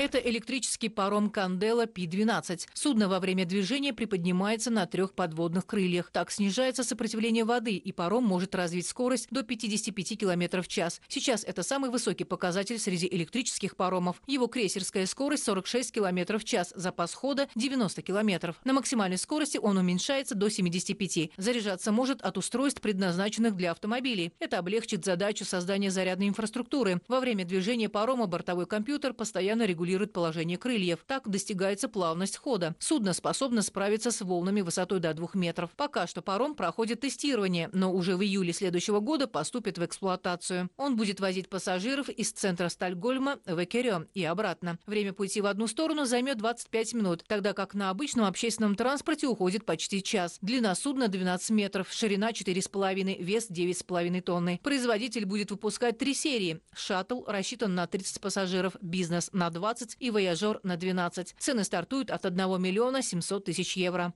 Это электрический паром «Кандела» Пи-12. Судно во время движения приподнимается на трех подводных крыльях. Так снижается сопротивление воды, и паром может развить скорость до 55 км в час. Сейчас это самый высокий показатель среди электрических паромов. Его крейсерская скорость 46 км в час, запас хода 90 км. На максимальной скорости он уменьшается до 75. Заряжаться может от устройств, предназначенных для автомобилей. Это облегчит задачу создания зарядной инфраструктуры. Во время движения парома бортовой компьютер постоянно регулирует регулирует положение крыльев. Так достигается плавность хода. Судно способно справиться с волнами высотой до 2 метров. Пока что паром проходит тестирование, но уже в июле следующего года поступит в эксплуатацию. Он будет возить пассажиров из центра Стальгольма в Экерё и обратно. Время пути в одну сторону займет 25 минут, тогда как на обычном общественном транспорте уходит почти час. Длина судна 12 метров, ширина 4,5, вес 9,5 тонны. Производитель будет выпускать три серии. Шаттл рассчитан на 30 пассажиров, бизнес на 20 16 и «Вояжер» на 12. Цены стартуют от 1 миллиона 700 тысяч евро.